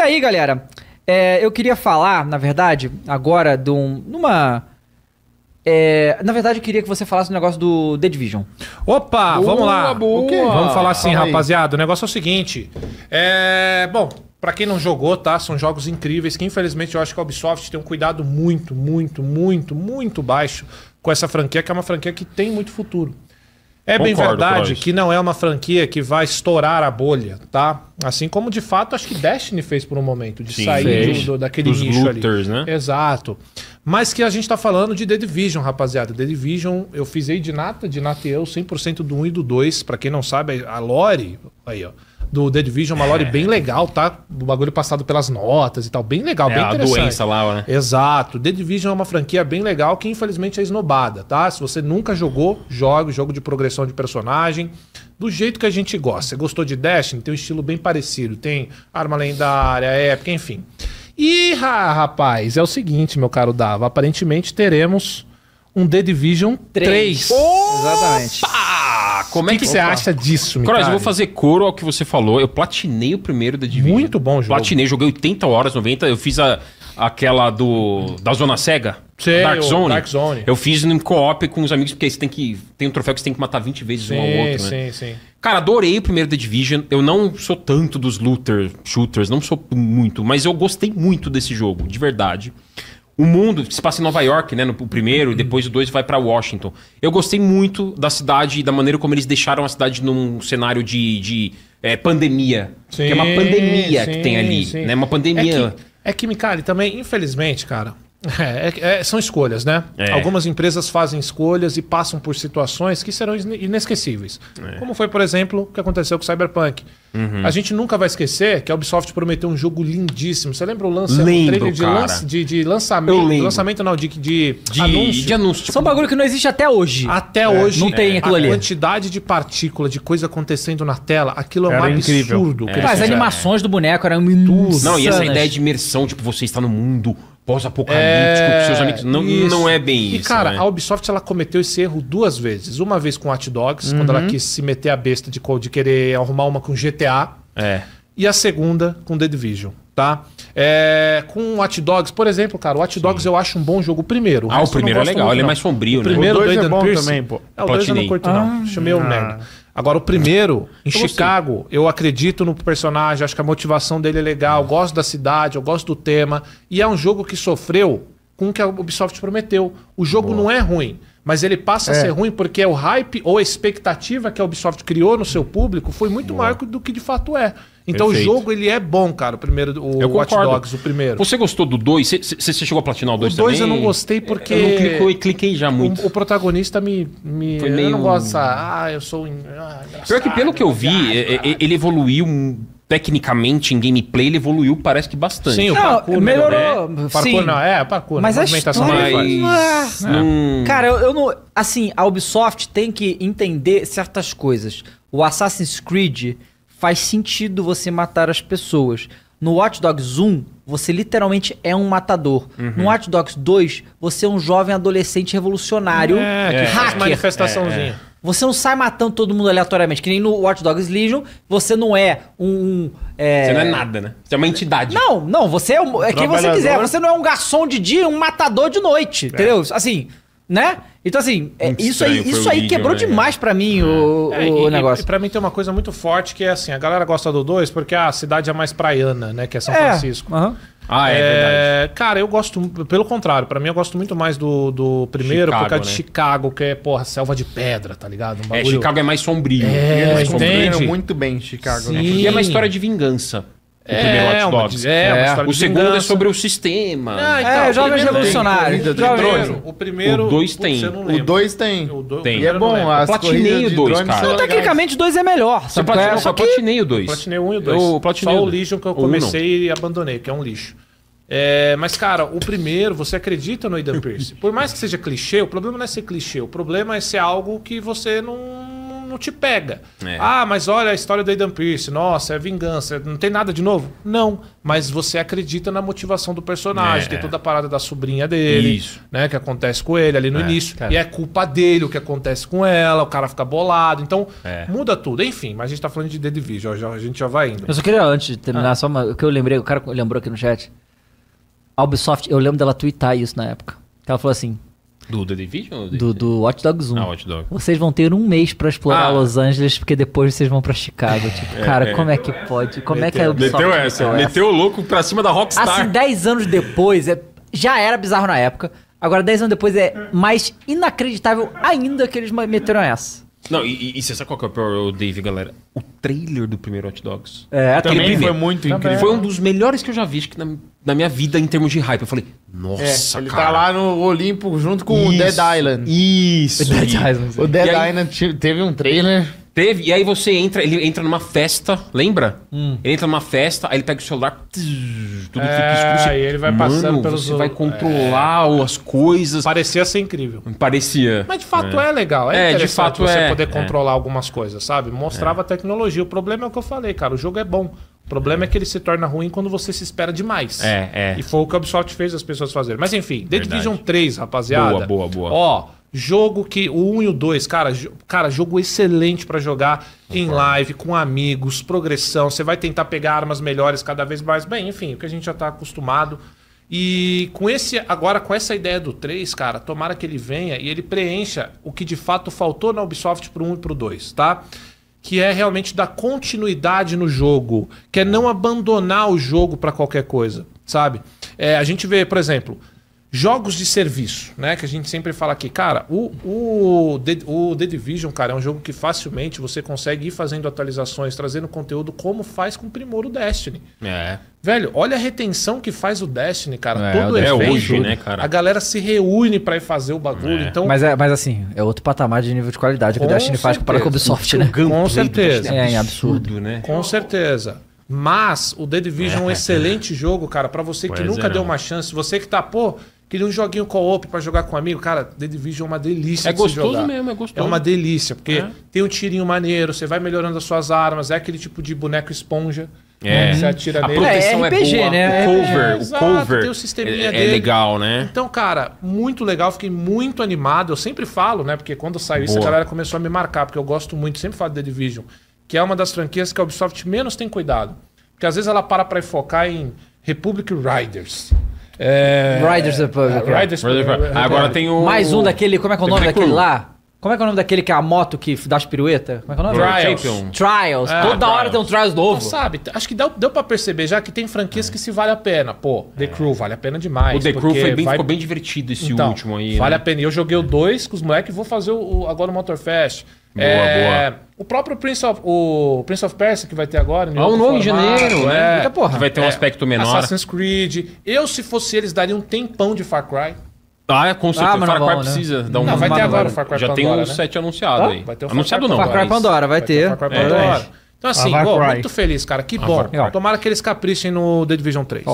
E aí, galera, é, eu queria falar, na verdade, agora de um, numa. É, na verdade, eu queria que você falasse do negócio do The Division. Opa, boa, vamos lá. Boa. Vamos falar assim, Fala rapaziada. O negócio é o seguinte. É, bom, para quem não jogou, tá? São jogos incríveis que infelizmente eu acho que a Ubisoft tem um cuidado muito, muito, muito, muito baixo com essa franquia, que é uma franquia que tem muito futuro. É Concordo, bem verdade que não é uma franquia que vai estourar a bolha, tá? Assim como de fato acho que Destiny fez por um momento, de Sim, sair do, daquele Dos nicho looters, ali. Né? Exato. Mas que a gente tá falando de The Division, rapaziada. The Division, eu fiz aí de nata, de nata eu, 100% do 1 e do 2. Para quem não sabe, a Lore, aí ó do The Division, uma lore é. bem legal, tá? O bagulho passado pelas notas e tal, bem legal, é, bem a interessante. doença lá, né? Exato. The Division é uma franquia bem legal que infelizmente é esnobada, tá? Se você nunca jogou, jogue, jogo de progressão de personagem, do jeito que a gente gosta. Você gostou de Destiny? Tem um estilo bem parecido, tem arma lendária, épica, enfim. E, rapaz, é o seguinte, meu caro Dava, aparentemente teremos um The Division 3. 3. Exatamente. Como é que, você acha disso, Mikari? eu vou fazer coro ao que você falou. Eu platinei o primeiro da Division. Muito bom jogo. Platinei, joguei 80 horas, 90. Eu fiz a, aquela do da Zona Cega. Sei, Dark, Zone. Dark Zone. Eu fiz no co-op com os amigos, porque aí você tem que. Tem um troféu que você tem que matar 20 vezes sim, um ao outro, né? Sim, sim. Cara, adorei o primeiro The Division. Eu não sou tanto dos looter, shooters, não sou muito, mas eu gostei muito desse jogo, de verdade o mundo, se passa em Nova York, né? No, o primeiro, depois o dois vai para Washington. Eu gostei muito da cidade e da maneira como eles deixaram a cidade num cenário de, de é, pandemia. Sim, que é uma pandemia sim, que tem ali, sim. né? Uma pandemia. É que, é que também, infelizmente, cara, é, é, é, são escolhas, né? É. Algumas empresas fazem escolhas e passam por situações que serão inesquecíveis. É. Como foi, por exemplo, o que aconteceu com o Cyberpunk. Uhum. A gente nunca vai esquecer que a Ubisoft prometeu um jogo lindíssimo. Você lembra o lance lembro, de, lança, de, de, lançamento? De lançamento, não, de, de, de anúncio. De anúncio. Tipo... São bagulho que não existe até hoje. Até é, hoje. Não tem aquilo a ali. A quantidade de partícula, de coisa acontecendo na tela, aquilo é um era absurdo. Incrível. Mas as animações do boneco eram minúsculas. Não, e essa ideia de imersão, tipo, você está no mundo pós-apocalíptico é... com seus amigos. Não, não é bem e, isso. E, cara, né? a Ubisoft ela cometeu esse erro duas vezes. Uma vez com Hot Dogs, uhum. quando ela uhum. quis se meter a besta de, de querer arrumar uma com GTA. É. E a segunda com The Division tá? É, com hot dogs, por exemplo, cara, o hot dogs Sim. eu acho um bom jogo primeiro. O ah, o primeiro é legal, muito, ele é mais sombrio, o né? Primeiro, o primeiro é bom Pierce, também, pô. É, o Platinei. dois eu não curto, não. Ah, Chamei o merda. Agora, o primeiro, em Chicago, eu acredito no personagem, acho que a motivação dele é legal, gosto da cidade, eu gosto do tema. E é um jogo que sofreu com o que a Ubisoft prometeu. O jogo Boa. não é ruim, mas ele passa é. a ser ruim porque é o hype ou a expectativa que a Ubisoft criou no seu público foi muito Boa. maior do que de fato é. Então Perfeito. o jogo ele é bom, cara. O primeiro, o eu Watch concordo. Dogs, o primeiro. Você gostou do 2? Você chegou a platinar o 2 também? O 2 eu não gostei porque. Eu não clicou, cliquei já muito. O, o protagonista me. me Foi meio... Eu não gosto Ah, eu sou. Ah, Pior que pelo que eu vi, ah, ele evoluiu tecnicamente em gameplay ele evoluiu parece que bastante. Sim, o parkour não, melhorou. Né? Parkour sim. não, é, parkour. Mas a movimentação é mais. É. Né? Não... Cara, eu, eu, não... Assim, a Ubisoft tem que entender certas coisas. O Assassin's Creed faz sentido você matar as pessoas. No Watch Dogs 1, você literalmente é um matador. Uhum. No Watch Dogs 2, você é um jovem adolescente revolucionário, é, hacker. manifestaçãozinha. É, é. Você não sai matando todo mundo aleatoriamente, que nem no Watch Dogs Legion, você não é um. É... Você não é nada, né? Você é uma entidade. Não, não, você é, um, é quem você quiser. Você não é um garçom de dia, um matador de noite, entendeu? É. Assim, né? Então, assim, é, isso aí, isso aí vídeo, quebrou né? demais para mim o, é, o e, negócio. E pra mim tem uma coisa muito forte que é assim: a galera gosta do 2 porque ah, a cidade é mais praiana, né? Que é São é. Francisco. Uhum. Ah, é, é, verdade. Cara, eu gosto, pelo contrário, para mim eu gosto muito mais do, do primeiro, Chicago, é né? de Chicago, que é, porra, selva de pedra, tá ligado? Um é, Chicago é mais sombrio. É, sombrio. muito bem Chicago, né? Sim. né? E é uma história de vingança. O primeiro Watch é, Dogs. É, uma, é, é. o segundo vingança. é sobre o sistema. Ah, então, é, jovens Revolucionário. O primeiro. O primeiro. O dois tem. O dois tem. tem. E é bom. Eu platinei o dois, cara. Então, tecnicamente, o dois é melhor. Você platinou, só platinei o dois. Platinei um e o dois. só o lixo que eu comecei e abandonei, que é um lixo. É, mas, cara, o primeiro, você acredita no Aidan Pierce. Por mais que seja clichê, o problema não é ser clichê. O problema é ser algo que você não não te pega. É. Ah, mas olha a história do Aidan Pierce, nossa, é vingança, não tem nada de novo? Não, mas você acredita na motivação do personagem, é. tem toda a parada da sobrinha dele, Isso. né, que acontece com ele ali no é, início, cara. e é culpa dele o que acontece com ela, o cara fica bolado, então é. muda tudo. Enfim, mas a gente tá falando de The Division, já, a gente já vai indo. Eu só queria, antes de terminar, ah. só uma, o que eu lembrei, o cara lembrou aqui no chat, a Ubisoft, eu lembro dela twittar isso na época. Ela falou assim: do The Division? Do, do, Watch Dogs 1. Ah, Watch Dogs. Vocês vão ter um mês para explorar ah. Los Angeles, porque depois vocês vão para Chicago. Tipo, é, cara, é. como é que pode? Como meteu, é que é o meteu essa, meteu, essa. meteu o louco pra cima da Rockstar. Assim, 10 anos depois, é, já era bizarro na época. Agora, 10 anos depois, é mais inacreditável ainda que eles meteram essa. Não, e, e você sabe qual que é o pior, Dave, galera? O trailer do primeiro Hot Dogs. É, aquele também primeiro. foi muito incrível. Foi um dos melhores que eu já vi, acho que na, na minha vida, em termos de hype. Eu falei, nossa, é, ele cara. Ele tá lá no Olimpo junto com isso, o Dead Island. Isso. O Dead Island. O Dead Island teve um trailer Teve, e aí você entra, ele entra numa festa, lembra? Hum. Ele entra numa festa, aí ele pega o celular, tudo é, fica escuro. Você, ele vai passando pelos Você vai controlar é. as coisas. Parecia ser incrível. Parecia. Mas de fato é, é legal. É, é de fato você é. poder é. controlar algumas coisas, sabe? Mostrava a é. tecnologia. O problema é o que eu falei, cara. O jogo é bom. O problema é que ele se torna ruim quando você se espera demais. É, é. E foi o que o Ubisoft fez as pessoas fazerem. Mas enfim, The Division 3, rapaziada. Boa, boa, boa. Ó. Jogo que. O 1 e o 2, cara, cara jogo excelente para jogar em live, com amigos, progressão. Você vai tentar pegar armas melhores cada vez mais. Bem, enfim, o que a gente já tá acostumado. E com esse agora com essa ideia do 3, cara, tomara que ele venha e ele preencha o que de fato faltou na Ubisoft pro 1 e pro 2, tá? Que é realmente dar continuidade no jogo, que é não abandonar o jogo para qualquer coisa, sabe? É, a gente vê, por exemplo, Jogos de serviço, né? Que a gente sempre fala aqui, cara, o, o, The, o The Division, cara, é um jogo que facilmente você consegue ir fazendo atualizações, trazendo conteúdo como faz com o primor o Destiny. É. Velho, olha a retenção que faz o Destiny, cara. É, Todo é evento, hoje, né, cara? A galera se reúne para ir fazer o bagulho. É. Então... Mas, é, mas assim, é outro patamar de nível de qualidade com que o Destiny certeza. faz comparado com o Ubisoft, né? Com é certeza. É, é absurdo, né? Com certeza. Mas o The Division é um excelente jogo, cara, para você pois que nunca é. deu uma chance. Você que tá, pô, Queria um joguinho co-op para jogar com um amigo. Cara, The Division é uma delícia. É de gostoso mesmo, é gostoso. É uma delícia, porque é. tem um tirinho maneiro, você vai melhorando as suas armas, é aquele tipo de boneco esponja. É. Né, você atira a proteção é, RPG, é boa. Né? O é cover, é, o exato, cover tem o sisteminha é, é dele. é legal, né? Então, cara, muito legal. Fiquei muito animado. Eu sempre falo, né? Porque quando saiu isso, a galera começou a me marcar, porque eu gosto muito, sempre falo de The Division, que é uma das franquias que a Ubisoft menos tem cuidado. Porque às vezes ela para para focar em Republic Riders. É... Riders é, Republic. Riders Republic. Agora tem o... Mais um daquele, como é que é o nome daquele lá? Como é que é o nome daquele que é a moto que dá as pirueta? Como é que é o nome? Trials. Champion. Trials. É, Toda trials. hora tem um Trials novo. Não sabe, acho que deu, deu pra perceber já que tem franquias é. que se vale a pena. Pô, The é. Crew vale a pena demais. O The Crew foi bem, vai... ficou bem divertido esse então, último aí. Vale né? a pena. E eu joguei o 2 com os moleques e vou fazer o, o, agora o Motorfest. Boa, é, boa. O próprio Prince of, o Prince of Persia que vai ter agora. Ó, ah, o novo em janeiro, é né? Eita, né? porra. Que vai ter um é, aspecto menor. Assassin's Creed. Eu, se fosse eles, daria um tempão de Far Cry. Ah, é, com ah, certeza. Ah, Far é Cry né? precisa dar um... Não, vai ter agora o Far Cry Já Pandora, tem o né? anunciado ah? aí. Vai ter anunciado Far não. Far Cry Pandora, vai, vai ter. Far Cry é. Pandora. É. Então assim, ah, muito feliz, cara. Que bom. Tomara que eles caprichem no The Division 3.